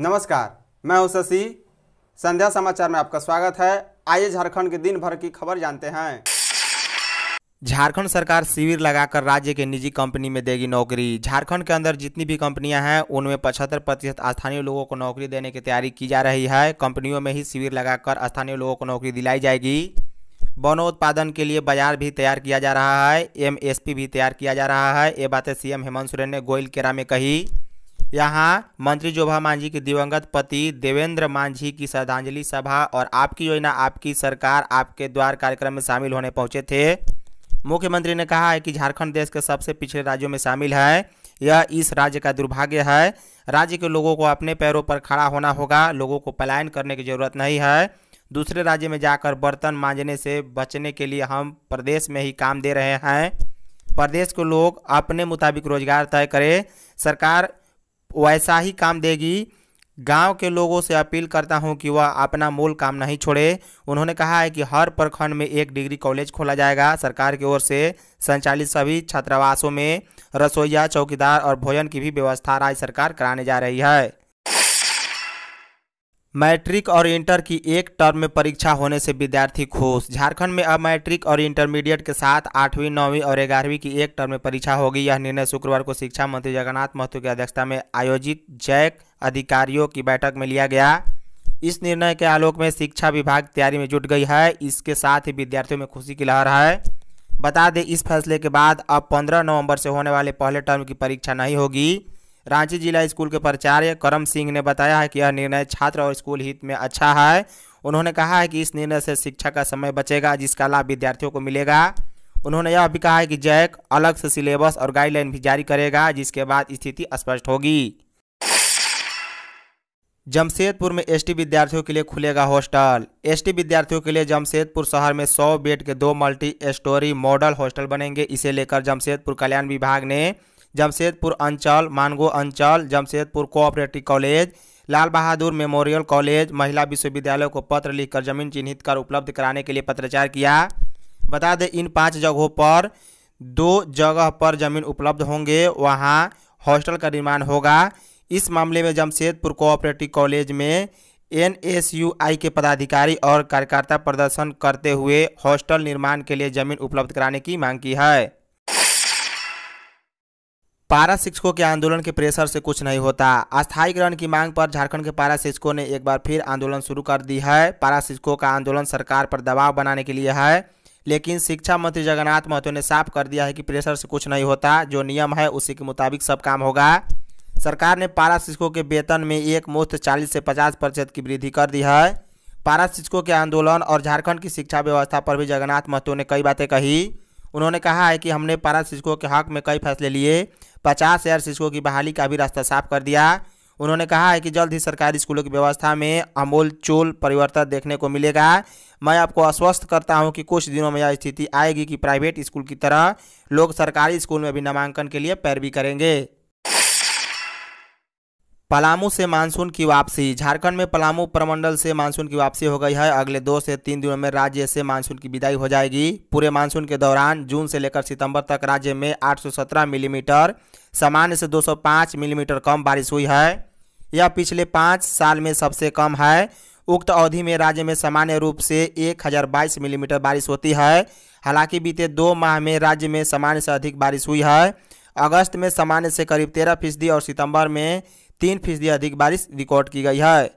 नमस्कार मैं हूं शशि संध्या समाचार में आपका स्वागत है आइए झारखंड के दिन भर की खबर जानते हैं झारखंड सरकार शिविर लगाकर राज्य के निजी कंपनी में देगी नौकरी झारखंड के अंदर जितनी भी कंपनियां हैं उनमें पचहत्तर प्रतिशत स्थानीय लोगों को नौकरी देने की तैयारी की जा रही है कंपनियों में ही शिविर लगाकर स्थानीय लोगों को नौकरी दिलाई जाएगी वनोत्पादन के लिए बाजार भी तैयार किया जा रहा है एमएसपी भी तैयार किया जा रहा है ये बातें सीएम हेमंत सोरेन ने गोयल केरा में कही यहाँ मंत्री जोभा मांझी के दिवंगत पति देवेंद्र मांझी की श्रद्धांजलि सभा और आपकी योजना आपकी सरकार आपके द्वार कार्यक्रम में शामिल होने पहुंचे थे मुख्यमंत्री ने कहा है कि झारखंड देश के सबसे पिछड़े राज्यों में शामिल है यह इस राज्य का दुर्भाग्य है राज्य के लोगों को अपने पैरों पर खड़ा होना होगा लोगों को पलायन करने की जरूरत नहीं है दूसरे राज्य में जाकर बर्तन मांजने से बचने के लिए हम प्रदेश में ही काम दे रहे हैं प्रदेश के लोग अपने मुताबिक रोजगार तय करें सरकार वैसा ही काम देगी गांव के लोगों से अपील करता हूं कि वह अपना मूल काम नहीं छोड़े उन्होंने कहा है कि हर प्रखंड में एक डिग्री कॉलेज खोला जाएगा सरकार की ओर से संचालित सभी छात्रावासों में रसोईया चौकीदार और भोजन की भी व्यवस्था राज्य सरकार कराने जा रही है मैट्रिक और इंटर की एक टर्म में परीक्षा होने से विद्यार्थी खुश झारखंड में अब मैट्रिक और इंटरमीडिएट के साथ आठवीं नौवीं और ग्यारहवीं की एक टर्म में परीक्षा होगी यह निर्णय शुक्रवार को शिक्षा मंत्री जगन्नाथ महतो की अध्यक्षता में आयोजित जैक अधिकारियों की बैठक में लिया गया इस निर्णय के आलोक में शिक्षा विभाग तैयारी में जुट गई है इसके साथ ही विद्यार्थियों में खुशी की लहर है बता दें इस फैसले के बाद अब पंद्रह नवम्बर से होने वाले पहले टर्म की परीक्षा नहीं होगी रांची जिला स्कूल के प्राचार्य करम सिंह ने बताया है कि यह निर्णय छात्र और स्कूल हित में अच्छा है उन्होंने कहा है कि इस निर्णय से शिक्षा का समय बचेगा जिसका लाभ विद्यार्थियों को मिलेगा उन्होंने यह भी कहा है कि जैक अलग से सिलेबस और गाइडलाइन भी जारी करेगा जिसके बाद स्थिति स्पष्ट होगी जमशेदपुर में एसटी विद्यार्थियों के लिए खुलेगा हॉस्टल एसटी विद्यार्थियों के लिए जमशेदपुर शहर में 100 बेड के दो मल्टी स्टोरी मॉडल हॉस्टल बनेंगे इसे लेकर जमशेदपुर कल्याण विभाग ने जमशेदपुर अंचल मानगो अंचल Jamshedpur cooperative college Lal Bahadur memorial college महिला विश्वविद्यालय को पत्र लिखकर जमीन चिन्हित कर उपलब्ध कराने के लिए पत्राचार किया बता दें इन पाँच जगहों पर दो जगह पर जमीन उपलब्ध होंगे वहाँ हॉस्टल का निर्माण होगा इस मामले में जमशेदपुर कोऑपरेटिव कॉलेज में एन के पदाधिकारी और कार्यकर्ता प्रदर्शन करते हुए हॉस्टल निर्माण के लिए जमीन उपलब्ध कराने की मांग की है पारा शिक्षकों के आंदोलन के प्रेशर से कुछ नहीं होता अस्थायीकरण की मांग पर झारखंड के पारा शिक्षकों ने एक बार फिर आंदोलन शुरू कर दी है पारा शिक्षकों का आंदोलन सरकार पर दबाव बनाने के लिए है लेकिन शिक्षा मंत्री जगन्नाथ महतो ने साफ कर दिया है कि प्रेशर से कुछ नहीं होता जो नियम है उसी के मुताबिक सब काम होगा सरकार ने पारा शिक्षकों के वेतन में एक मुफ्त चालीस से पचास प्रतिशत की वृद्धि कर दी है पारा शिक्षकों के आंदोलन और झारखंड की शिक्षा व्यवस्था पर भी जगन्नाथ महतो ने कई बातें कही उन्होंने कहा है कि हमने पारा शिक्षकों के हक में कई फैसले लिए पचास हज़ार शिक्षकों की बहाली का भी रास्ता साफ कर दिया उन्होंने कहा है कि जल्द ही सरकारी स्कूलों की व्यवस्था में चोल परिवर्तन देखने को मिलेगा मैं आपको आश्वस्त करता हूं कि कुछ दिनों में यह स्थिति आएगी कि प्राइवेट स्कूल की तरह लोग सरकारी स्कूल में भी नामांकन के लिए पैरवी करेंगे पलामू से मानसून की वापसी झारखंड में पलामू प्रमंडल से मानसून की वापसी हो गई है अगले दो से तीन दिनों में राज्य से मानसून की विदाई हो जाएगी पूरे मानसून के दौरान जून से लेकर सितंबर तक राज्य में 817 मिलीमीटर सामान्य से 205 मिलीमीटर कम बारिश हुई है यह पिछले पाँच साल में सबसे कम है उक्त अवधि में राज्य में सामान्य रूप से एक मिलीमीटर बारिश होती है हालांकि बीते दो माह में राज्य में सामान्य से अधिक बारिश हुई है अगस्त में सामान्य से करीब तेरह फीसदी और सितंबर में तीन फीसदी अधिक बारिश रिकॉर्ड की गई है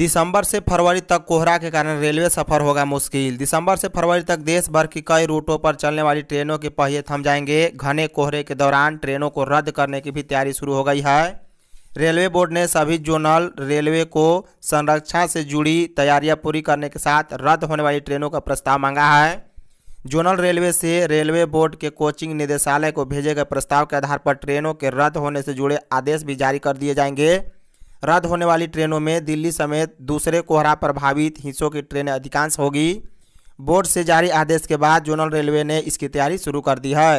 दिसंबर से फरवरी तक कोहरा के कारण रेलवे सफर होगा मुश्किल दिसंबर से फरवरी तक देश भर की कई रूटों पर चलने वाली ट्रेनों के पहिए थम जाएंगे घने कोहरे के दौरान ट्रेनों को रद्द करने की भी तैयारी शुरू हो गई है रेलवे बोर्ड ने सभी जोनल रेलवे को संरक्षण से जुड़ी तैयारियां पूरी करने के साथ रद्द होने वाली ट्रेनों का प्रस्ताव मांगा है जोनल रेलवे से रेलवे बोर्ड के कोचिंग निदेशालय को भेजे गए प्रस्ताव के आधार पर ट्रेनों के रद्द होने से जुड़े आदेश भी जारी कर दिए जाएंगे रद्द होने वाली ट्रेनों में दिल्ली समेत दूसरे कोहरा प्रभावित हिस्सों की ट्रेनें अधिकांश होगी बोर्ड से जारी आदेश के बाद जोनल रेलवे ने इसकी तैयारी शुरू कर दी है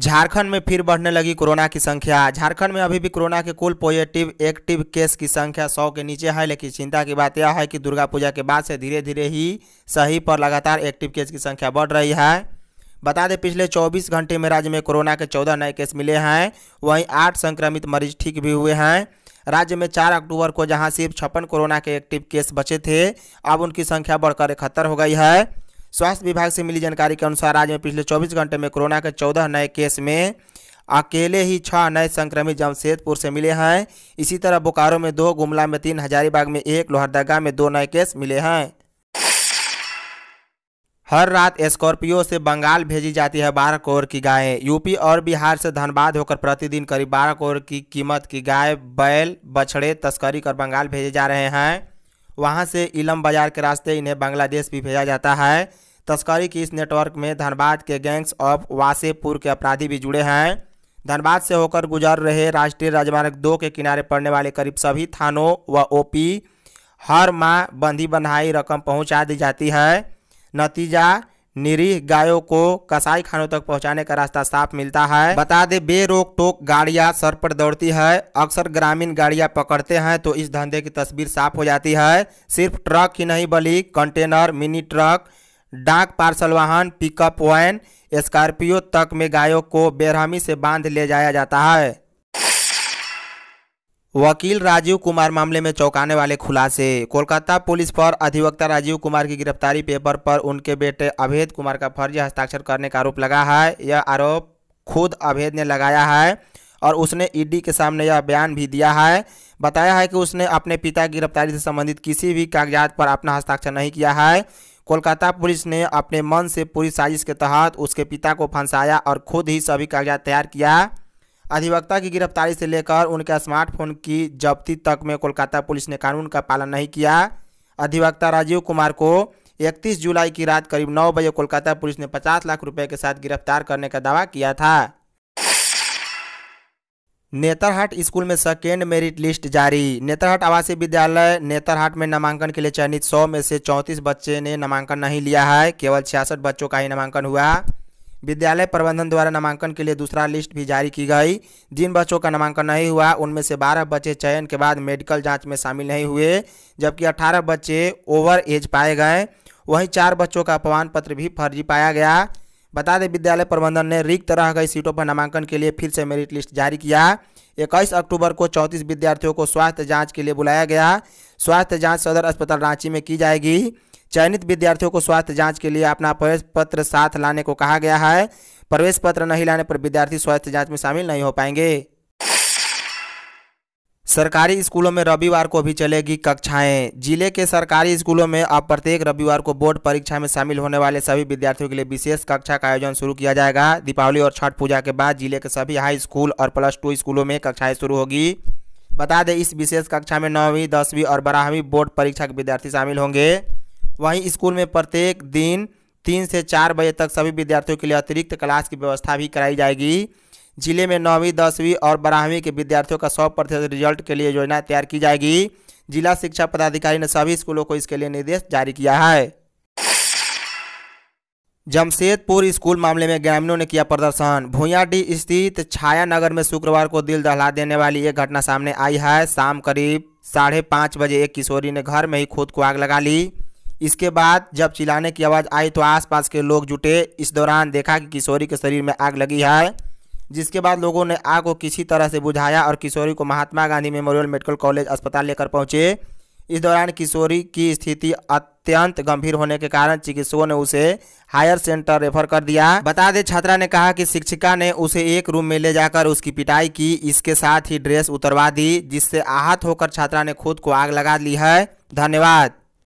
झारखंड में फिर बढ़ने लगी कोरोना की संख्या झारखंड में अभी भी कोरोना के कुल पॉजिटिव एक्टिव केस की संख्या सौ के नीचे है लेकिन चिंता की बात यह है कि दुर्गा पूजा के बाद से धीरे धीरे ही सही पर लगातार एक्टिव केस की संख्या बढ़ रही है बता दें पिछले 24 घंटे में राज्य में कोरोना के 14 नए केस मिले हैं वहीं आठ संक्रमित मरीज ठीक भी हुए हैं राज्य में चार अक्टूबर को जहाँ सिर्फ छप्पन कोरोना के एक्टिव केस बचे थे अब उनकी संख्या बढ़कर इकहत्तर हो गई है स्वास्थ्य विभाग से मिली जानकारी के अनुसार राज्य में पिछले 24 घंटे में कोरोना के 14 नए केस में अकेले ही छः नए संक्रमित जमशेदपुर से मिले हैं इसी तरह बोकारो में दो गुमला में तीन हजारीबाग में एक लोहरदगा में दो नए केस मिले हैं हर रात स्कॉर्पियो से बंगाल भेजी जाती है बारह करोड़ की गायें यूपी और बिहार से धनबाद होकर प्रतिदिन करीब बारह करोड़ की कीमत की गाय बैल बछड़े तस्करी कर बंगाल भेजे जा रहे हैं वहाँ से इलम बाजार के रास्ते इन्हें बांग्लादेश भी भेजा जाता है तस्करी की इस नेटवर्क में धनबाद के गैंग्स ऑफ वासेपुर के अपराधी भी जुड़े हैं धनबाद से होकर गुजर रहे राष्ट्रीय राजमार्ग दो के किनारे पड़ने वाले करीब सभी थानों व ओपी हर माह बंधी बंधाई रकम पहुंचा दी जाती है नतीजा निरीह गायों को कसाई खानों तक पहुंचाने का रास्ता साफ मिलता है बता दे बेरोक टोक गाड़ियां सर पर दौड़ती है अक्सर ग्रामीण गाड़ियां पकड़ते हैं तो इस धंधे की तस्वीर साफ हो जाती है सिर्फ ट्रक ही नहीं बल्कि कंटेनर मिनी ट्रक डाक पार्सल वाहन पिकअप वैन स्कॉर्पियो तक में गायों को बेरहमी से बांध ले जाया जाता है वकील राजीव कुमार मामले में चौंकाने वाले खुलासे कोलकाता पुलिस पर अधिवक्ता राजीव कुमार की गिरफ्तारी पेपर पर उनके बेटे अभेद कुमार का फर्जी हस्ताक्षर करने का आरोप लगा है यह आरोप खुद अभेद ने लगाया है और उसने ईडी के सामने यह बयान भी दिया है बताया है कि उसने अपने पिता की गिरफ्तारी से संबंधित किसी भी कागजात पर अपना हस्ताक्षर नहीं किया है कोलकाता पुलिस ने अपने मन से पूरी साजिश के तहत उसके पिता को फंसाया और खुद ही सभी कागजात तैयार किया अधिवक्ता की गिरफ्तारी से लेकर उनके स्मार्टफोन की जब्ती तक में कोलकाता पुलिस ने कानून का पालन नहीं किया अधिवक्ता राजीव कुमार को 31 जुलाई की रात करीब 9 बजे कोलकाता पुलिस ने 50 लाख रुपए के साथ गिरफ्तार करने का दावा किया था नेतरहाट स्कूल में सेकेंड मेरिट लिस्ट जारी नेतरहाट आवासीय विद्यालय नेतरहाट में नामांकन के लिए चयनित 100 में से 34 बच्चे ने नामांकन नहीं लिया है केवल छियासठ बच्चों का ही नामांकन हुआ विद्यालय प्रबंधन द्वारा नामांकन के लिए दूसरा लिस्ट भी जारी की गई जिन बच्चों का नामांकन नहीं हुआ उनमें से 12 बच्चे चयन के बाद मेडिकल जांच में शामिल नहीं हुए जबकि 18 बच्चे ओवर एज पाए गए वहीं चार बच्चों का अपमान पत्र भी फर्जी पाया गया बता दें विद्यालय प्रबंधन ने रिक्त रह गई सीटों पर नामांकन के लिए फिर से मेरिट लिस्ट जारी किया इक्कीस अक्टूबर को चौंतीस विद्यार्थियों को स्वास्थ्य जाँच के लिए बुलाया गया स्वास्थ्य जाँच सदर अस्पताल रांची में की जाएगी चयनित विद्यार्थियों को स्वास्थ्य जांच के लिए अपना प्रवेश पत्र साथ लाने को कहा गया है प्रवेश पत्र नहीं लाने पर विद्यार्थी स्वास्थ्य जांच में शामिल नहीं हो पाएंगे सरकारी स्कूलों में रविवार को भी चलेगी कक्षाएं जिले के सरकारी स्कूलों में अब प्रत्येक रविवार को बोर्ड परीक्षा में शामिल होने वाले सभी विद्यार्थियों के लिए विशेष कक्षा का आयोजन शुरू किया जाएगा दीपावली और छठ पूजा के बाद जिले के सभी हाई स्कूल और प्लस टू स्कूलों में कक्षाएं शुरू होगी बता दें इस विशेष कक्षा में नौवीं दसवीं और बारहवीं बोर्ड परीक्षा के विद्यार्थी शामिल होंगे वहीं स्कूल में प्रत्येक दिन तीन से चार बजे तक सभी विद्यार्थियों के लिए अतिरिक्त क्लास की व्यवस्था भी कराई जाएगी जिले में नौवीं दसवीं और बारहवीं के विद्यार्थियों का सौ प्रतिशत रिजल्ट के लिए योजना तैयार की जाएगी जिला शिक्षा पदाधिकारी ने सभी स्कूलों को इसके लिए निर्देश जारी किया है जमशेदपुर स्कूल मामले में ग्रामीणों ने किया प्रदर्शन भूयाडी स्थित छाया नगर में शुक्रवार को दिल दहला देने वाली एक घटना सामने आई है शाम करीब साढ़े पाँच बजे एक किशोरी ने घर में ही खुद को आग लगा ली इसके बाद जब चिल्लाने की आवाज़ आई तो आसपास के लोग जुटे इस दौरान देखा कि किशोरी के शरीर में आग लगी है जिसके बाद लोगों ने आग को किसी तरह से बुझाया और किशोरी को Mahatma Gandhi memorial medical college अस्पताल लेकर पहुंचे इस दौरान किशोरी की स्थिति अत्यंत गंभीर होने के कारण चिकित्सकों ने उसे हायर सेंटर रेफर कर दिया बता दें छात्रा ने कहा कि शिक्षिका ने उसे एक रूम में ले जाकर उसकी पिटाई की इसके साथ ही ड्रेस उतरवा दी जिससे आहत होकर छात्रा ने खुद को आग लगा ली है धन्यवाद